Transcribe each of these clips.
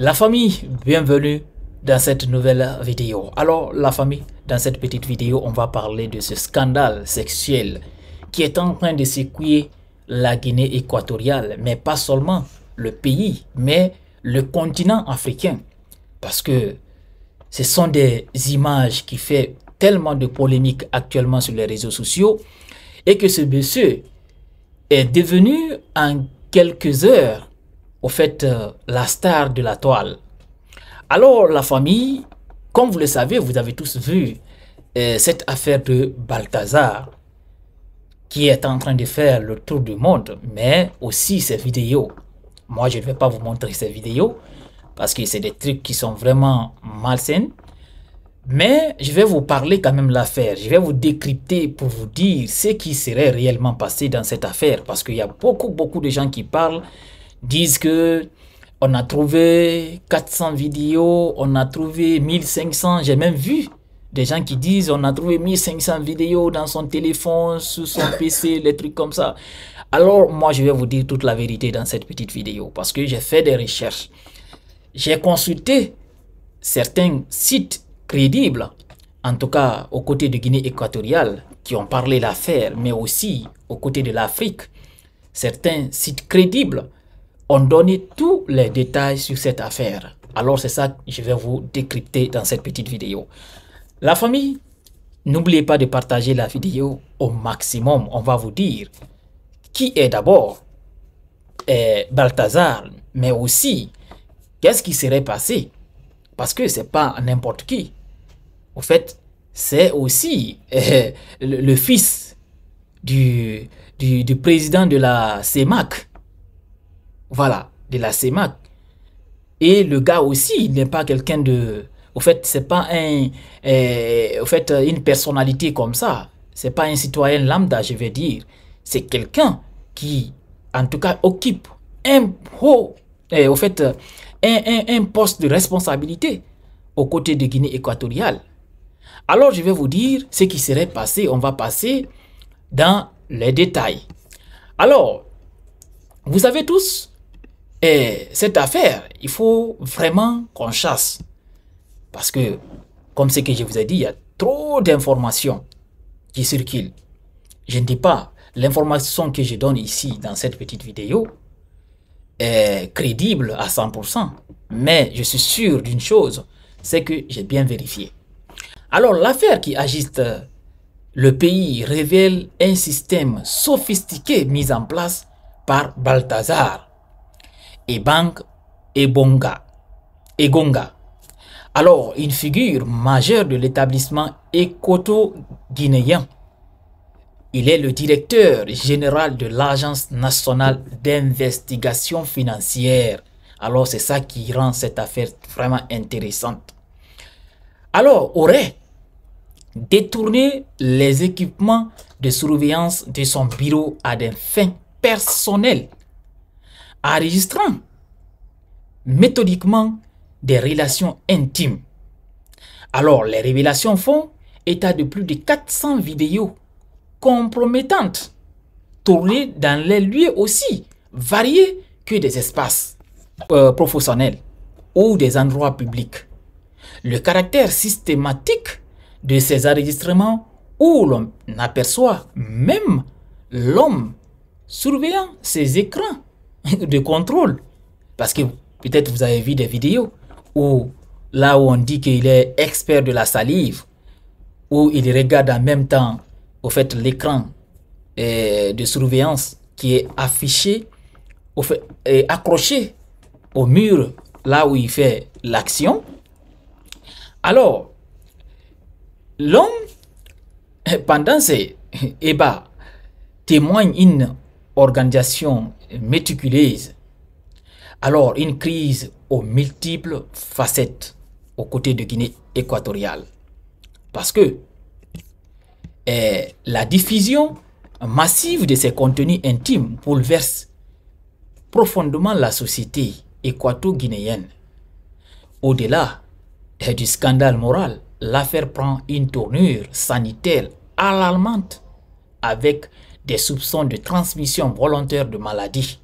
La famille, bienvenue dans cette nouvelle vidéo. Alors la famille, dans cette petite vidéo, on va parler de ce scandale sexuel qui est en train de secouer la Guinée équatoriale, mais pas seulement le pays, mais le continent africain. Parce que ce sont des images qui fait tellement de polémiques actuellement sur les réseaux sociaux et que ce monsieur est devenu en quelques heures au fait, euh, la star de la toile. Alors, la famille, comme vous le savez, vous avez tous vu euh, cette affaire de Balthazar qui est en train de faire le tour du monde, mais aussi ses vidéos. Moi, je ne vais pas vous montrer ces vidéos parce que c'est des trucs qui sont vraiment malsains. Mais je vais vous parler quand même de l'affaire. Je vais vous décrypter pour vous dire ce qui serait réellement passé dans cette affaire. Parce qu'il y a beaucoup, beaucoup de gens qui parlent disent que on a trouvé 400 vidéos, on a trouvé 1500, j'ai même vu des gens qui disent on a trouvé 1500 vidéos dans son téléphone, sur son PC, les trucs comme ça. Alors moi je vais vous dire toute la vérité dans cette petite vidéo parce que j'ai fait des recherches. J'ai consulté certains sites crédibles, en tout cas aux côtés de Guinée équatoriale, qui ont parlé l'affaire, mais aussi aux côtés de l'Afrique, certains sites crédibles on donné tous les détails sur cette affaire. Alors c'est ça que je vais vous décrypter dans cette petite vidéo. La famille, n'oubliez pas de partager la vidéo au maximum. On va vous dire qui est d'abord eh, Balthazar, mais aussi qu'est-ce qui serait passé. Parce que c'est pas n'importe qui. Au fait, c'est aussi eh, le, fils du, du, du président de la CEMAC voilà, de la CEMAC. Et le gars aussi, il n'est pas quelqu'un de... Au fait, c'est pas un, eh, au fait, une personnalité comme ça. C'est pas un citoyen lambda, je vais dire. C'est quelqu'un qui, en tout cas, occupe un haut, eh, au fait, un, un, un poste de responsabilité aux côtés de Guinée équatoriale. Alors, je vais vous dire ce qui serait passé. On va passer dans les détails. Alors, vous savez tous, et cette affaire, il faut vraiment qu'on chasse. Parce que, comme ce que je vous ai dit, il y a trop d'informations qui circulent. Je ne dis pas, l'information que je donne ici dans cette petite vidéo est crédible à 100%. Mais je suis sûr d'une chose, c'est que j'ai bien vérifié. Alors l'affaire qui agite euh, le pays révèle un système sophistiqué mis en place par Balthazar, E-Bonga, et gonga Alors, une figure majeure de l'établissement écoto-guinéen. Il est le directeur général de l'Agence nationale d'investigation financière. Alors, c'est ça qui rend cette affaire vraiment intéressante. Alors, aurait détourné les équipements de surveillance de son bureau à des fins personnelles enregistrant méthodiquement des relations intimes. Alors les révélations font état de plus de 400 vidéos compromettantes, tournées dans les lieux aussi variés que des espaces euh, professionnels ou des endroits publics. Le caractère systématique de ces enregistrements où l'on aperçoit même l'homme surveillant ses écrans de contrôle. Parce que peut-être vous avez vu des vidéos où là où on dit qu'il est expert de la salive, où il regarde en même temps au fait l'écran eh, de surveillance qui est affiché et accroché au mur là où il fait l'action. Alors, l'homme, pendant ces ébats, témoigne une organisation méticuleuse. Alors, une crise aux multiples facettes aux côtés de Guinée équatoriale. Parce que eh, la diffusion massive de ces contenus intimes bouleverse profondément la société équato-guinéenne. Au-delà eh, du scandale moral, l'affaire prend une tournure sanitaire alarmante avec des soupçons de transmission volontaire de maladie.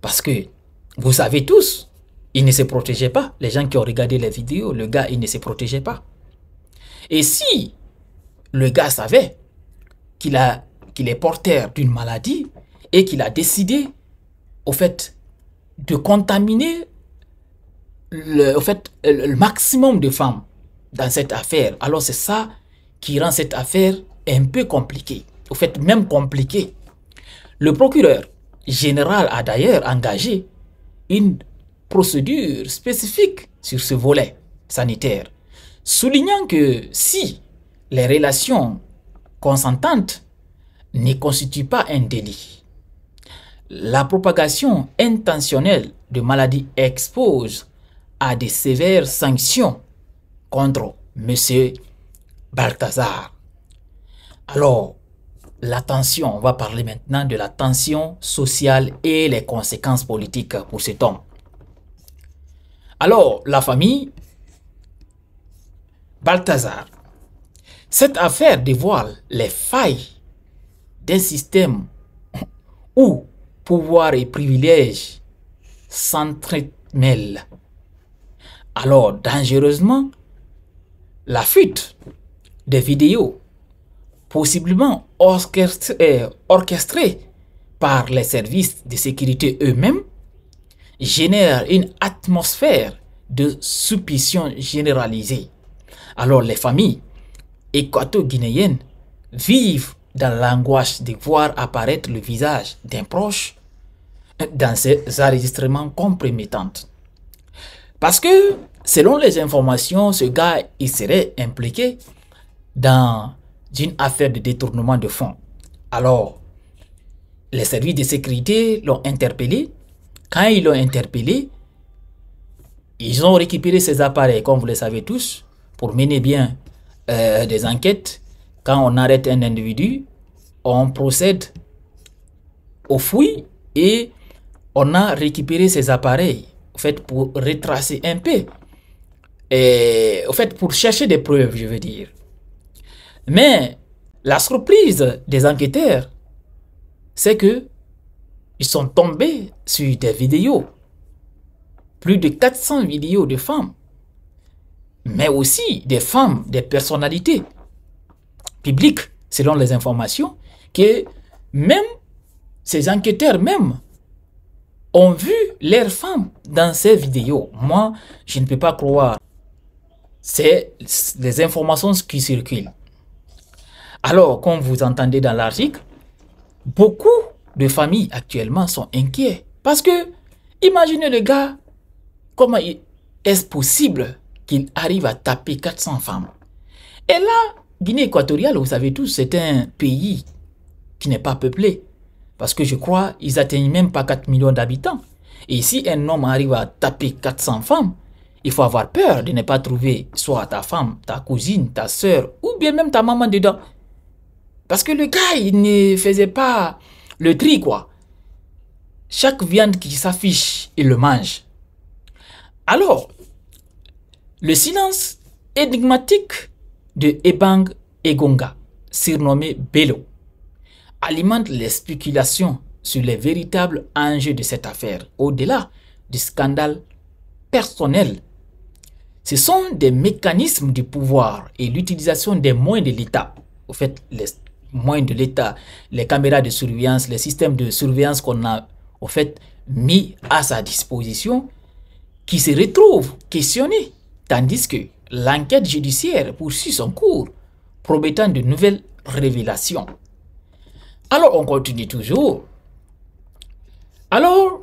Parce que, vous savez tous, il ne se protégeait pas. Les gens qui ont regardé les vidéos, le gars, il ne se protégeait pas. Et si le gars savait qu'il est porteur d'une maladie et qu'il a décidé, au fait, de contaminer le, fait, le maximum de femmes dans cette affaire, alors c'est ça qui rend cette affaire un peu compliquée au fait même compliqué. Le procureur général a d'ailleurs engagé une procédure spécifique sur ce volet sanitaire, soulignant que si les relations consentantes ne constituent pas un délit, la propagation intentionnelle de maladies expose à des sévères sanctions contre M. Balthazar. Alors, la tension. On va parler maintenant de la tension sociale et les conséquences politiques pour cet homme. Alors, la famille Balthazar. Cette affaire dévoile les failles d'un système où pouvoir et privilèges s'entremêlent. Alors, dangereusement, la fuite des vidéos possiblement euh, orchestré, par les services de sécurité eux-mêmes, génère une atmosphère de suspicion généralisée. Alors les familles équato-guinéennes vivent dans l'angoisse de voir apparaître le visage d'un proche dans ces enregistrements compromettants. Parce que, selon les informations, ce gars, il serait impliqué dans d'une affaire de détournement de fonds. Alors, les services de sécurité l'ont interpellé. Quand ils l'ont interpellé, ils ont récupéré ses appareils, comme vous le savez tous, pour mener bien euh, des enquêtes. Quand on arrête un individu, on procède au fouilles et on a récupéré ses appareils, en fait, pour retracer un peu. Et, au fait, pour chercher des preuves, je veux dire. Mais la surprise des enquêteurs, c'est que ils sont tombés sur des vidéos. Plus de 400 vidéos de femmes. Mais aussi des femmes, des personnalités publiques, selon les informations, que même ces enquêteurs même ont vu leurs femmes dans ces vidéos. Moi, je ne peux pas croire. C'est des informations qui circulent. Alors, comme vous entendez dans l'article, beaucoup de familles actuellement sont inquiets. Parce que, imaginez le gars, comment est-ce possible qu'il arrive à taper 400 femmes Et là, Guinée équatoriale, vous savez tous, c'est un pays qui n'est pas peuplé. Parce que je crois, ils atteignent même pas 4 millions d'habitants. Et si un homme arrive à taper 400 femmes, il faut avoir peur de ne pas trouver soit ta femme, ta cousine, ta soeur, ou bien même ta maman dedans. Parce que le gars, il ne faisait pas le tri, quoi. Chaque viande qui s'affiche, il le mange. Alors, le silence énigmatique de Ebang Egonga, surnommé Bello, alimente les spéculations sur les véritables enjeux de cette affaire, au-delà du scandale personnel. Ce sont des mécanismes du pouvoir et l'utilisation des moyens de l'État, au fait les moins de l'État, les caméras de surveillance, les systèmes de surveillance qu'on a au fait mis à sa disposition, qui se retrouvent questionnés, tandis que l'enquête judiciaire poursuit son cours, promettant de nouvelles révélations. Alors on continue toujours. Alors,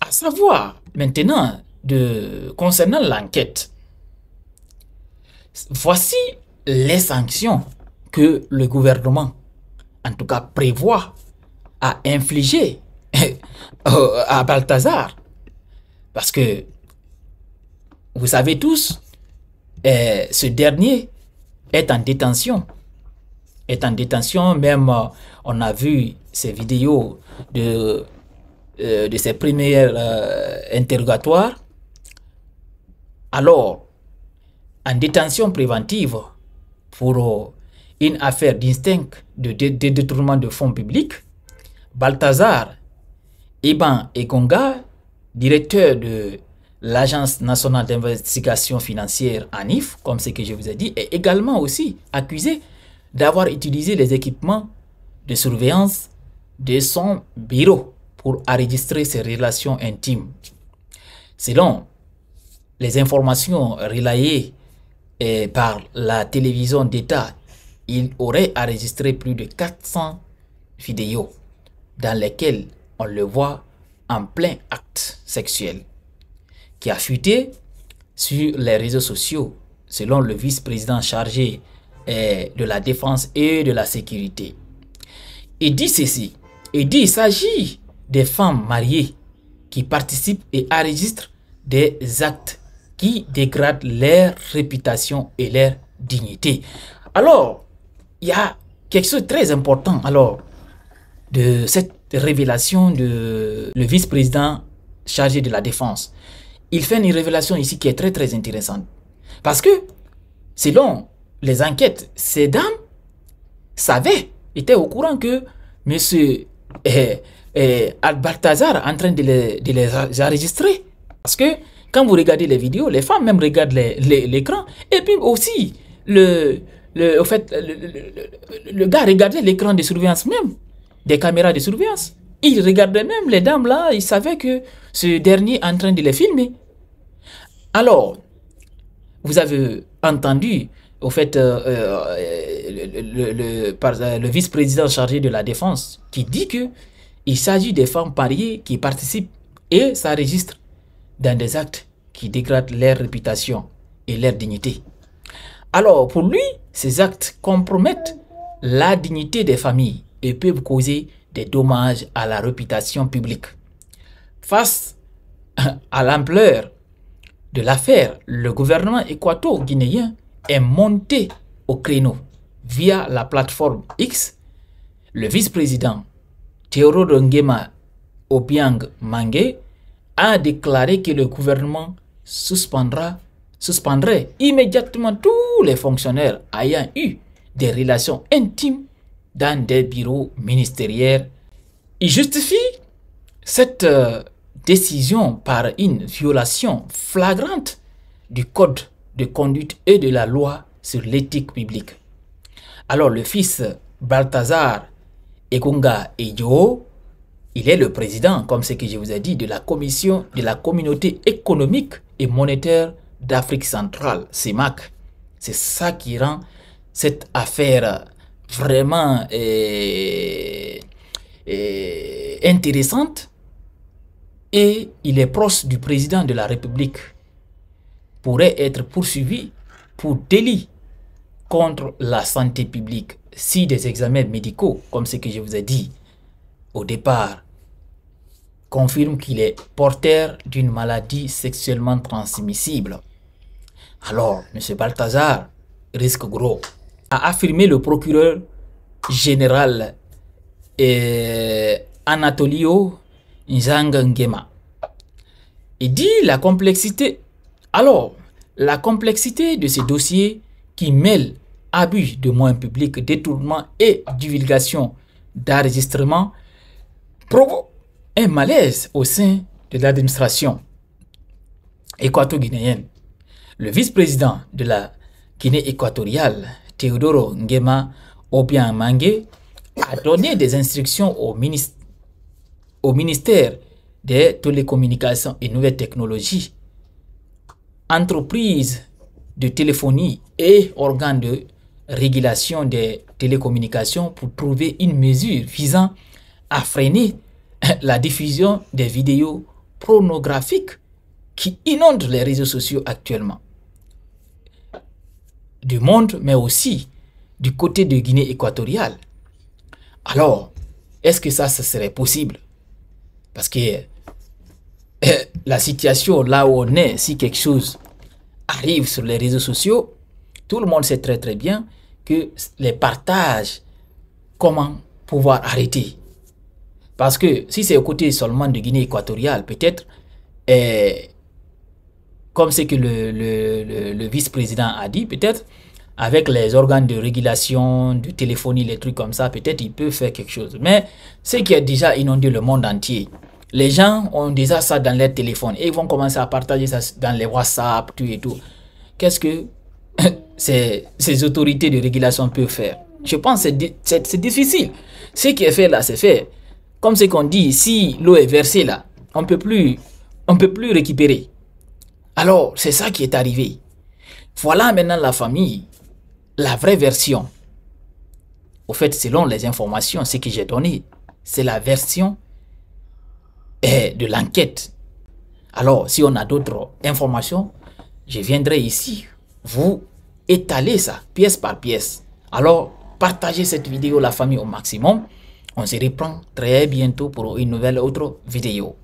à savoir maintenant de, concernant l'enquête, voici les sanctions que le gouvernement, en tout cas, prévoit à infliger euh, à Balthazar. Parce que, vous savez tous, euh, ce dernier est en détention. Est en détention, même euh, on a vu ces vidéos de, de ses premiers interrogatoires. Alors, en détention préventive pour une affaire distincte de, de, détournement de fonds publics, Balthazar et conga directeur de l'Agence nationale d'investigation financière ANIF, comme ce que je vous ai dit, est également aussi accusé d'avoir utilisé les équipements de surveillance de son bureau pour enregistrer ses relations intimes. Selon les informations relayées eh, par la télévision d'État il aurait enregistré plus de 400 vidéos dans lesquelles on le voit en plein acte sexuel, qui a fuité sur les réseaux sociaux, selon le vice-président chargé eh, de la défense et de la sécurité. Il dit ceci, il dit il s'agit des femmes mariées qui participent et enregistrent des actes qui dégradent leur réputation et leur dignité. Alors, il y a quelque chose de très important alors de cette révélation de le vice-président chargé de la défense. Il fait une révélation ici qui est très très intéressante. Parce que selon les enquêtes, ces dames savaient, étaient au courant que M. Eh, eh, al en train de les, enregistrer. Parce que quand vous regardez les vidéos, les femmes même regardent l'écran. et puis aussi, le, le, au fait, le, le, le gars regardait l'écran de surveillance même, des caméras de surveillance. Il regardait même les dames là, il savait que ce dernier est en train de les filmer. Alors, vous avez entendu, au fait, euh, euh, le, euh, le vice-président chargé de la défense qui dit que il s'agit des femmes pariées qui participent et s'enregistrent dans des actes qui dégradent leur réputation et leur dignité. Alors, pour lui, ces actes compromettent la dignité des familles et peuvent causer des dommages à la réputation publique. Face à l'ampleur de l'affaire, le gouvernement équato-guinéen est monté au créneau via la plateforme X. Le vice-président Théodore Ngema Obiang Mange a déclaré que le gouvernement suspendra suspendrait immédiatement tous les fonctionnaires ayant eu des relations intimes dans des bureaux ministériels. Il justifie cette euh, décision par une violation flagrante du code de conduite et de la loi sur l'éthique publique. Alors le fils Balthazar Egunga Ejo, il est le président, comme ce que je vous ai dit, de la commission de la communauté économique et monétaire d'Afrique centrale, CEMAC. C'est ça qui rend cette affaire vraiment eh, eh, intéressante et il est proche du président de la République pourrait être poursuivi pour délit contre la santé publique si des examens médicaux, comme ce que je vous ai dit au départ, confirment qu'il est porteur d'une maladie sexuellement transmissible alors M. Balthazar risque gros. A affirmé le procureur général eh, Anatolio Nzangengema. Il dit la complexité. Alors, la complexité de ces dossiers qui mêlent abus de moyens publics, détournement et divulgation d'enregistrements provoque un malaise au sein de l'administration équato le vice-président de la Guinée équatoriale, Teodoro Nguema Obiang Mangue, a donné des instructions au, au ministère des Télécommunications et Nouvelles Technologies, entreprises de téléphonie et organes de régulation des télécommunications pour trouver une mesure visant à freiner la diffusion des vidéos pornographiques qui inondent les réseaux sociaux actuellement du monde, mais aussi du côté de Guinée équatoriale. Alors, est-ce que ça, ce serait possible Parce que eh, la situation là où on est, si quelque chose arrive sur les réseaux sociaux, tout le monde sait très très bien que les partages, comment pouvoir arrêter Parce que si c'est au côté seulement de Guinée équatoriale, peut-être, euh, comme ce que le, le, le, vice-président a dit, peut-être avec les organes de régulation, de téléphonie, les trucs comme ça, peut-être il peut faire quelque chose. Mais ce qui a déjà inondé le monde entier, les gens ont déjà ça dans leur téléphone et ils vont commencer à partager ça dans les WhatsApp, tout et tout. Qu'est-ce que ces, ces, autorités de régulation peuvent faire Je pense que c'est difficile. Ce qui est fait là, c'est fait. Comme ce qu'on dit, si l'eau est versée là, on peut plus, on peut plus récupérer. Alors, c'est ça qui est arrivé. Voilà maintenant la famille, la vraie version. Au fait, selon les informations, ce que j'ai donné, c'est la version eh, de l'enquête. Alors, si on a d'autres informations, je viendrai ici vous étaler ça pièce par pièce. Alors, partagez cette vidéo la famille au maximum. On se reprend très bientôt pour une nouvelle autre vidéo.